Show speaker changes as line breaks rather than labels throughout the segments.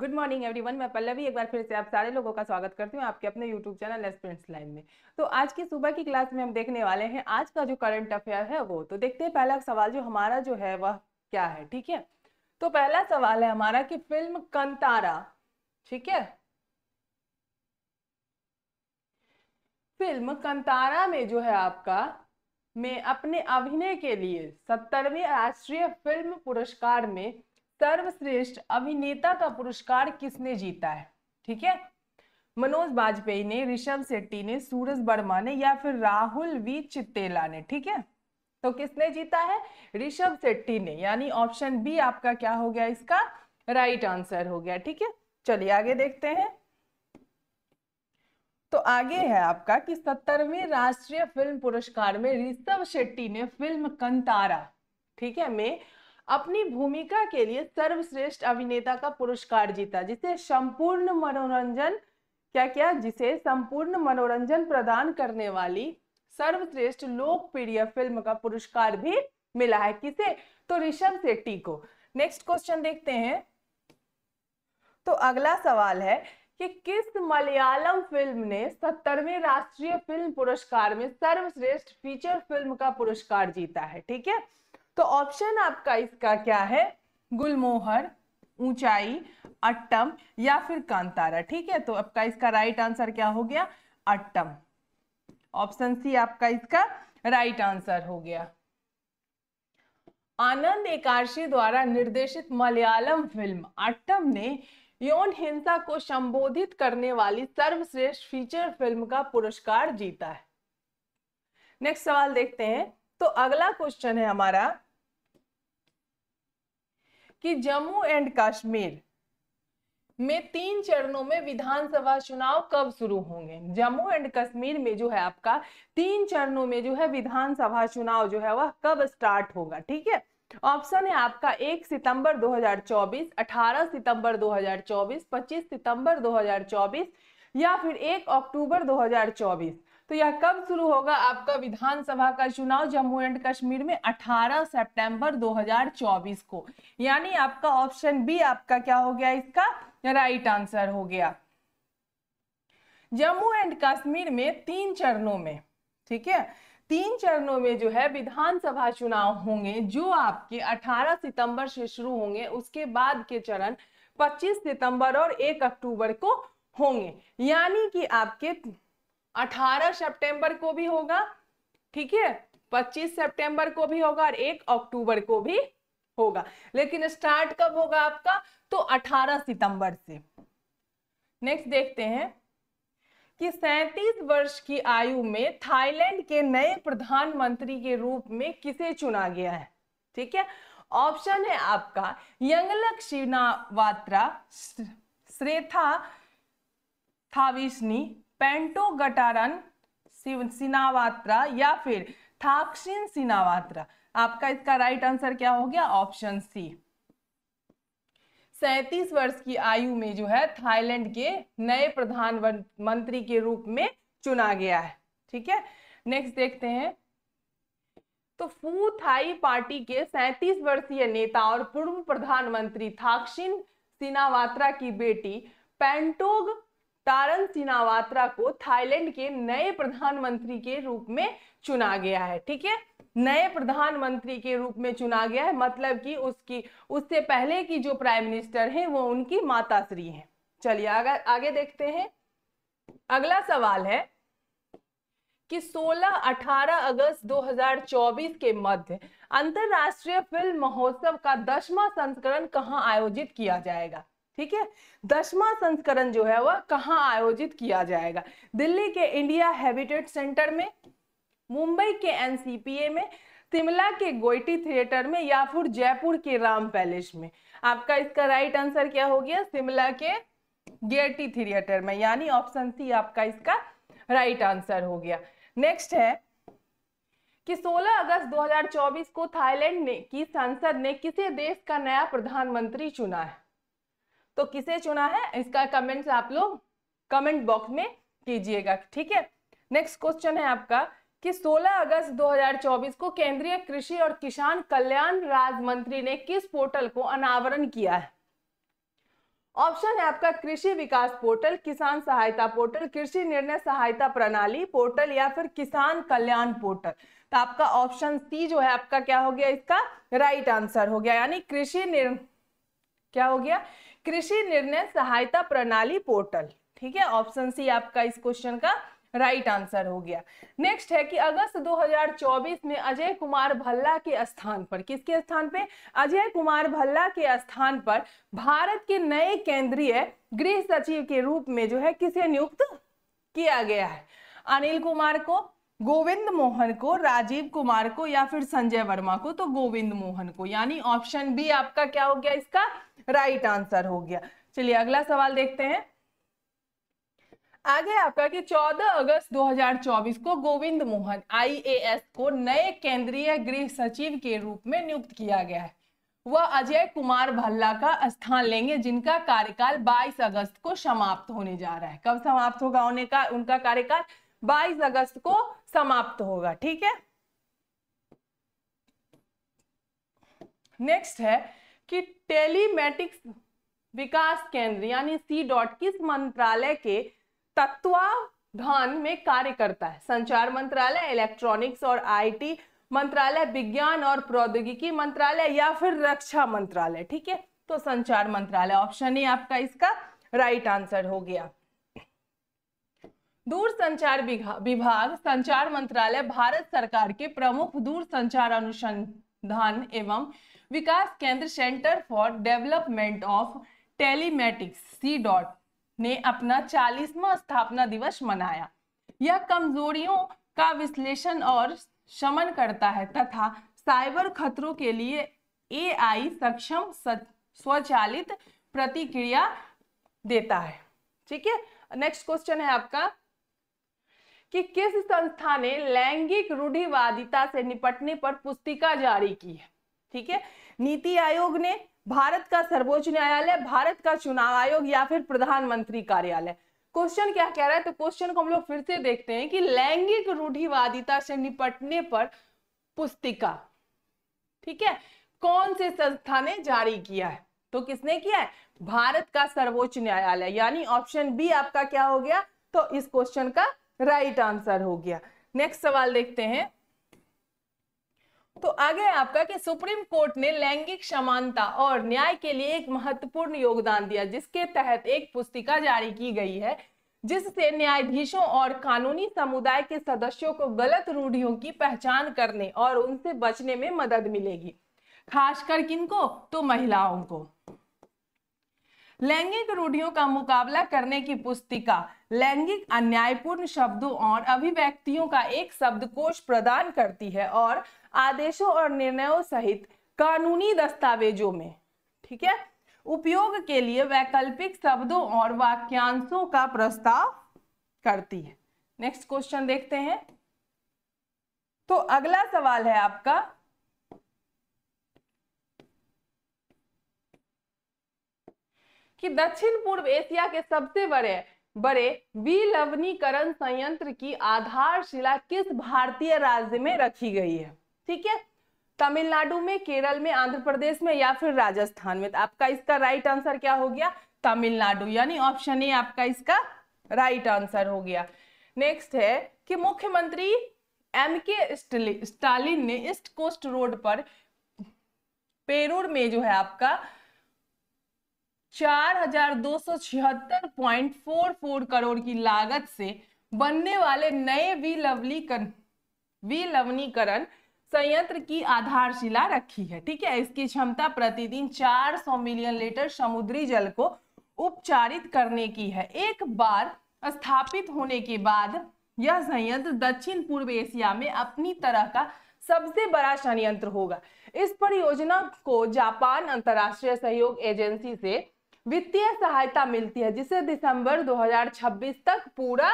Good morning everyone मैं पल्लवी एक बार फिर से आप सारे लोगों का स्वागत करती हूँ आपके अपने यूट्यूब चैनल एस्पिरेंट्स लाइन में तो आज की सुबह की क्लास में हम देखने वाले हैं आज का जो करंट अफेयर है वो तो देखते हैं पहला सवाल जो हमारा जो है वह क्या है ठीक है तो पहला सवाल है हमारा कि फिल्म कंतारा ठीक है फिल्म कंतारा में जो है आपका में अपने अभिनय के लिए सत्तरवें राष्ट्रीय फिल्म पुरस्कार में सर्वश्रेष्ठ अभिनेता का पुरस्कार किसने जीता है ठीक है मनोज बाजपेयी ने ऋषभ शेट्टी ने सूरज वर्मा ने या फिर राहुल वी चित्तेला ने ठीक है तो किसने जीता है ऋषभ शेट्टी ने यानी ऑप्शन बी आपका क्या हो गया इसका राइट आंसर हो गया ठीक है चलिए आगे देखते हैं तो आगे है आपका कि सत्तरवें राष्ट्रीय फिल्म पुरस्कार में ऋषभ शेट्टी ने फिल्म कंतारा ठीक है में अपनी भूमिका के लिए सर्वश्रेष्ठ अभिनेता का पुरस्कार जीता जिसे संपूर्ण मनोरंजन क्या क्या जिसे संपूर्ण मनोरंजन प्रदान करने वाली सर्वश्रेष्ठ लोकप्रिय फिल्म का पुरस्कार भी मिला है किसे तो ऋषभ सेट्टी को नेक्स्ट क्वेश्चन देखते हैं तो अगला सवाल है कि किस मलयालम फिल्म ने सत्तरवें राष्ट्रीय फिल्म पुरस्कार में सर्वश्रेष्ठ फीचर फिल्म का पुरस्कार जीता है ठीक है तो ऑप्शन आपका इसका क्या है गुलमोहर ऊंचाई अट्टम या फिर कांतारा ठीक है तो आपका इसका राइट आंसर क्या हो गया अट्टम ऑप्शन सी आपका इसका राइट आंसर हो गया आनंद एकाशी द्वारा निर्देशित मलयालम फिल्म अट्टम ने यौन हिंसा को संबोधित करने वाली सर्वश्रेष्ठ फीचर फिल्म का पुरस्कार जीता है नेक्स्ट सवाल देखते हैं तो अगला क्वेश्चन है हमारा कि जम्मू एंड कश्मीर में तीन चरणों में विधानसभा चुनाव कब शुरू होंगे जम्मू एंड कश्मीर में जो है आपका तीन चरणों में जो है विधानसभा चुनाव जो है वह कब स्टार्ट होगा ठीक है ऑप्शन है आपका 1 सितंबर 2024, 18 सितंबर 2024, 25 सितंबर 2024 या फिर 1 अक्टूबर तो यह कब शुरू होगा आपका विधानसभा का चुनाव जम्मू एंड कश्मीर में 18 सितंबर 2024 को यानी आपका ऑप्शन बी आपका क्या हो गया इसका राइट आंसर हो गया जम्मू एंड कश्मीर में तीन चरणों में ठीक है तीन चरणों में जो है विधानसभा चुनाव होंगे जो आपके 18 सितंबर से शुरू होंगे उसके बाद के चरण 25 सितंबर और 1 अक्टूबर को होंगे यानी कि आपके 18 सितंबर को भी होगा ठीक है 25 सितंबर को भी होगा और 1 अक्टूबर को भी होगा लेकिन स्टार्ट कब होगा आपका तो 18 सितंबर से नेक्स्ट देखते हैं कि 37 वर्ष की आयु में थाईलैंड के नए प्रधानमंत्री के रूप में किसे चुना गया है ठीक है ऑप्शन है आपका यंगलक शिनावात्रा श्रेथा थाविस्नी पेंटोगटारन सिनावात्रा या फिर थाक्षिन सिनावात्रा आपका इसका राइट आंसर क्या हो गया ऑप्शन सी सैतीस वर्ष की आयु में जो है थाईलैंड के नए प्रधान मंत्री के रूप में चुना गया है ठीक है नेक्स्ट देखते हैं तो फू थाई पार्टी के सैतीस वर्षीय नेता और पूर्व प्रधानमंत्री थाक्षिन सिनावात्रा की बेटी पेंटोग तारन सिनावात्रा को थाईलैंड के नए प्रधानमंत्री के रूप में चुना गया है ठीक है नए प्रधानमंत्री के रूप में चुना गया है मतलब कि उसकी उससे पहले की जो प्राइम मिनिस्टर हैं वो उनकी माताश्री हैं चलिए आगे आगे देखते हैं अगला सवाल है कि 16-18 अगस्त 2024 के मध्य अंतर्राष्ट्रीय फिल्म महोत्सव का दसवां संस्करण कहाँ आयोजित किया जाएगा ठीक है दसवां संस्करण जो है वह कहा आयोजित किया जाएगा दिल्ली के इंडिया हैबिटेट सेंटर में मुंबई के एनसीपीए में शिमला के गोयटी थिएटर में या फिर जयपुर के राम पैलेस में आपका इसका राइट आंसर क्या हो गया शिमला के गेटी थिएटर में यानी ऑप्शन सी आपका इसका राइट आंसर हो गया नेक्स्ट है कि 16 अगस्त 2024 को थाईलैंड ने की संसद ने किसे देश का नया प्रधानमंत्री चुना है तो किसे चुना है इसका कमेंट आप लोग कमेंट बॉक्स में कीजिएगा ठीक है नेक्स्ट क्वेश्चन है आपका कि 16 अगस्त 2024 को केंद्रीय कृषि और किसान कल्याण राज्य मंत्री ने किस पोर्टल को अनावरण किया है ऑप्शन है आपका कृषि विकास पोर्टल किसान सहायता पोर्टल कृषि निर्णय सहायता प्रणाली पोर्टल या फिर किसान कल्याण पोर्टल तो आपका ऑप्शन सी जो है आपका क्या हो गया इसका राइट आंसर हो गया यानी कृषि निर्णय क्या हो गया कृषि निर्णय सहायता प्रणाली पोर्टल ठीक है ऑप्शन सी आपका इस क्वेश्चन का राइट right आंसर हो गया नेक्स्ट है कि अगस्त 2024 में अजय कुमार भल्ला के स्थान पर किसके स्थान पे अजय कुमार भल्ला के स्थान पर भारत के नए केंद्रीय गृह सचिव के रूप में जो है किसे नियुक्त किया गया है अनिल कुमार को गोविंद मोहन को राजीव कुमार को या फिर संजय वर्मा को तो गोविंद मोहन को यानी ऑप्शन बी आपका क्या हो गया इसका राइट आंसर हो गया चलिए अगला सवाल देखते हैं आगे आपका कि 14 अगस्त 2024 को गोविंद मोहन आईएएस को नए केंद्रीय गृह सचिव के रूप में नियुक्त किया गया है वह अजय कुमार भल्ला का स्थान लेंगे जिनका कार्यकाल 22 अगस्त को समाप्त होने जा रहा है कब समाप्त होगा होने का उनका कार्यकाल 22 अगस्त को समाप्त होगा ठीक है नेक्स्ट है कि टेलीमेटिक्स विकास केंद्र यानी सी डॉट किस मंत्रालय के तत्वाधान में कार्य करता है संचार मंत्रालय इलेक्ट्रॉनिक्स और आईटी मंत्रालय विज्ञान और प्रौद्योगिकी मंत्रालय या फिर रक्षा मंत्रालय ठीक है तो संचार मंत्रालय ऑप्शन ही आपका इसका राइट आंसर हो गया दूर संचार विभाग संचार मंत्रालय भारत सरकार के प्रमुख दूर संचार अनुसंधान एवं विकास केंद्र centre for development of telematics C dot ने अपना चालीसवा स्थापना दिवस मनाया यह कमजोरियों का विश्लेषण और शमन करता है तथा साइबर खतरों के लिए एआई सक्षम स्वचालित प्रतिक्रिया देता है ठीक है नेक्स्ट क्वेश्चन है आपका कि किस संस्था ने लैंगिक रूढ़िवादिता से निपटने पर पुस्तिका जारी की है ठीक है नीति आयोग ने भारत का सर्वोच्च न्यायालय भारत का चुनाव आयोग या फिर प्रधानमंत्री कार्यालय क्वेश्चन क्या कह रहा है तो क्वेश्चन को हम लोग फिर से देखते हैं कि लैंगिक रूढ़िवादिता से निपटने पर पुस्तिका ठीक है कौन से संस्था ने जारी किया है तो किसने किया है भारत का सर्वोच्च न्यायालय यानी ऑप्शन बी आपका क्या हो गया तो इस क्वेश्चन का राइट right आंसर हो गया नेक्स्ट सवाल देखते हैं तो आगे आपका कि सुप्रीम कोर्ट ने लैंगिक समानता और न्याय के लिए एक महत्वपूर्ण योगदान दिया जिसके तहत एक पुस्तिका जारी की गई है जिससे न्यायाधीशों और कानूनी समुदाय के सदस्यों को गलत रूढ़ियों की पहचान करने और उनसे बचने में मदद मिलेगी खासकर किनको तो महिलाओं को लैंगिक रूढ़ियों का मुकाबला करने की पुस्तिका लैंगिक अन्यायपूर्ण शब्दों और अभिव्यक्तियों का एक शब्दकोश प्रदान करती है और आदेशों और निर्णयों सहित कानूनी दस्तावेजों में ठीक है उपयोग के लिए वैकल्पिक शब्दों और वाक्यांशों का प्रस्ताव करती है नेक्स्ट क्वेश्चन देखते हैं तो अगला सवाल है आपका कि दक्षिण पूर्व एशिया के सबसे बड़े बड़े विलवनीकरण संयंत्र की आधारशिला किस भारतीय राज्य में रखी गई है ठीक है तमिलनाडु में केरल में आंध्र प्रदेश में या फिर राजस्थान में तो आपका इसका राइट आंसर क्या हो गया तमिलनाडु यानी ऑप्शन ए आपका इसका राइट आंसर हो गया नेक्स्ट है कि मुख्यमंत्री एम के स्टालिन ने ईस्ट कोस्ट रोड पर पेरूर में जो है आपका चार हजार दो सौ छिहत्तर पॉइंट फोर फोर करोड़ की लागत से बनने वाले नए विलवनीकरण संयंत्र की आधारशिला रखी है ठीक है इसकी क्षमता प्रतिदिन 400 मिलियन लीटर समुद्री जल को उपचारित करने की है एक बार स्थापित होने के बाद यह संयंत्र दक्षिण पूर्व एशिया में अपनी तरह का सबसे बड़ा संयंत्र होगा इस परियोजना को जापान अंतर्राष्ट्रीय सहयोग एजेंसी से वित्तीय सहायता मिलती है जिसे दिसंबर 2026 तक पूरा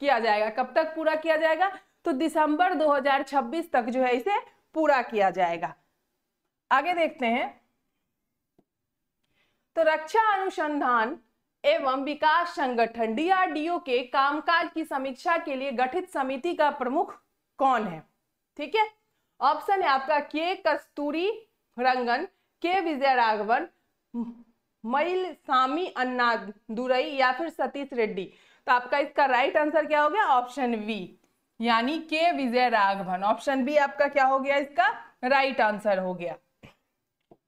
किया जाएगा कब तक पूरा किया जाएगा तो दिसंबर 2026 तक जो है इसे पूरा किया जाएगा आगे देखते हैं तो रक्षा अनुसंधान एवं विकास संगठन डीआरडीओ के कामकाज की समीक्षा के लिए गठित समिति का प्रमुख कौन है ठीक है ऑप्शन है आपका के कस्तूरी रंगन के विजय राघवन मईल सामी अन्ना दुरई या फिर सतीश रेड्डी तो आपका इसका राइट आंसर क्या हो गया ऑप्शन वी यानी के विजय राघवन ऑप्शन बी आपका क्या हो गया इसका राइट आंसर हो गया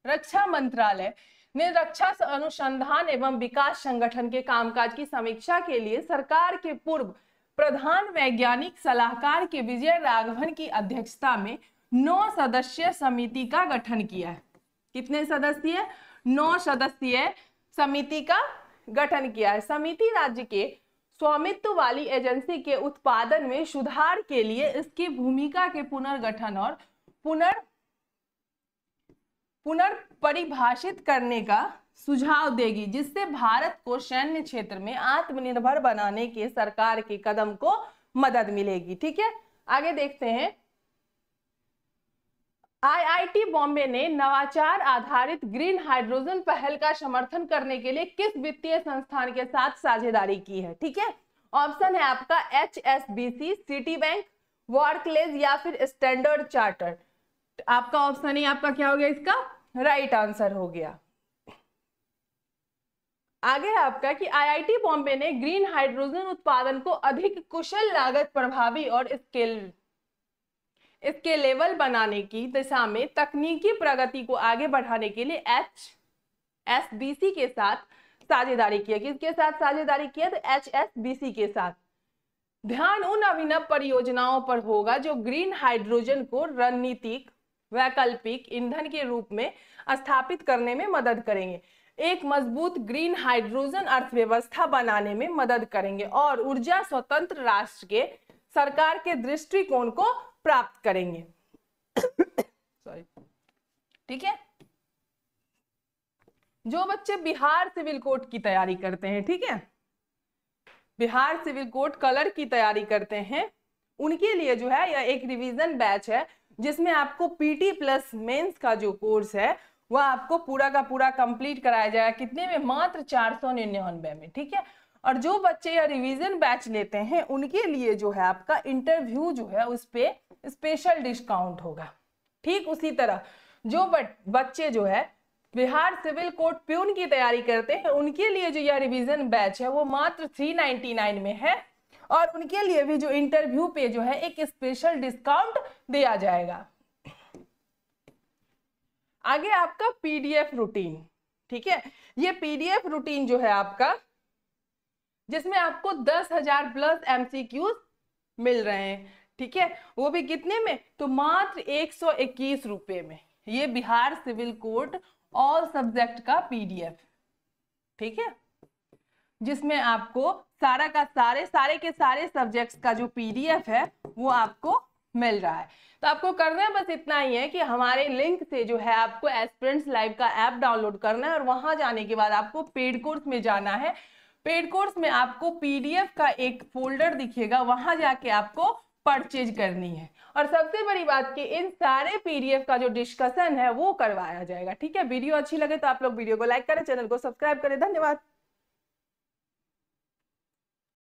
रक्षा मंत्रालय ने रक्षा अनुसंधान एवं विकास संगठन के कामकाज की समीक्षा के लिए सरकार के पूर्व प्रधान वैज्ञानिक सलाहकार के विजय राघवन की अध्यक्षता में नौ सदस्य समिति का गठन किया है कितने सदस्य है? नौ सदस्यीय समिति का गठन किया है समिति राज्य के स्वामित्व वाली एजेंसी के उत्पादन में सुधार के लिए इसकी भूमिका के पुनर्गठन और पुनर् पुनर्परिभाषित करने का सुझाव देगी जिससे भारत को सैन्य क्षेत्र में आत्मनिर्भर बनाने के सरकार के कदम को मदद मिलेगी ठीक है आगे देखते हैं आईआईटी बॉम्बे ने नवाचार आधारित ग्रीन हाइड्रोजन पहल का समर्थन करने के लिए किस वित्तीय संस्थान के साथ साझेदारी की है ठीक है ऑप्शन है आपका H S B C Citibank Barclays या फिर स्टैंडर्ड चार्टर आपका ऑप्शन ही आपका क्या हो गया इसका राइट right आंसर हो गया आगे है आपका कि आईआईटी बॉम्बे ने ग्रीन हाइड्रोजन उत्पादन को अधिक कुशल लागत प्रभावी और स्केल इसके लेवल बनाने की दिशा में तकनीकी प्रगति को आगे बढ़ाने के लिए एच एस बी सी के साथ साझेदारी किया किसके साथ साझेदारी किया तो एच एस बी सी के साथ ध्यान उन अभिनव परियोजनाओं पर होगा जो ग्रीन हाइड्रोजन को रणनीतिक वैकल्पिक ईंधन के रूप में स्थापित करने में मदद करेंगे एक मजबूत ग्रीन हाइड्रोजन अर्थव्यवस्था बनाने में मदद करेंगे और ऊर्जा स्वतंत्र राष्ट्र के सरकार के दृष्टिकोण को प्राप्त करेंगे सॉरी ठीक है जो बच्चे बिहार सिविल कोर्ट की तैयारी करते हैं ठीक है बिहार सिविल कोर्ट कलर की तैयारी करते हैं उनके लिए जो है यह एक रिवीजन बैच है जिसमें आपको पीटी प्लस मेंस का जो कोर्स है वह आपको पूरा का पूरा कंप्लीट कराया जाएगा कितने में मात्र चार सौ निन्यानवे में ठीक है और जो बच्चे या रिवीजन बैच लेते हैं उनके लिए जो है आपका इंटरव्यू जो है उस पर स्पेशल डिस्काउंट होगा ठीक उसी तरह जो बच्चे जो है बिहार सिविल कोर्ट प्यून की तैयारी करते हैं उनके लिए जो यह रिवीजन बैच है वो मात्र 399 में है और उनके लिए भी जो इंटरव्यू पे जो है एक स्पेशल डिस्काउंट दिया जाएगा आगे आपका पीडीएफ रूटीन ठीक है ये पीडीएफ रूटीन जो है आपका जिसमें आपको दस हजार प्लस एमसीक्यूज मिल रहे हैं ठीक है वो भी कितने में तो मात्र एक सौ इक्कीस रुपए में ये Bihar civil court all subject का पीडीएफ ठीक है जिसमें आपको सारा का सारे सारे के सारे सब्जेक्ट्स का जो पीडीएफ है वो आपको मिल रहा है तो आपको करना है बस इतना ही है कि हमारे लिंक से जो है आपको एस्पिरेंट्स लाइव का ऐप डाउनलोड करना है और वहां जाने के बाद आपको पेड कोर्स में जाना है पेड कोर्स में आपको पीडीएफ का एक फोल्डर दिखेगा वहां जाके आपको परचेज करनी है और सबसे बड़ी बात कि इन सारे पीडीएफ का जो डिस्कशन है वो करवाया जाएगा ठीक है वीडियो अच्छी लगे तो आप लोग वीडियो को लाइक करें चैनल को सब्सक्राइब करें धन्यवाद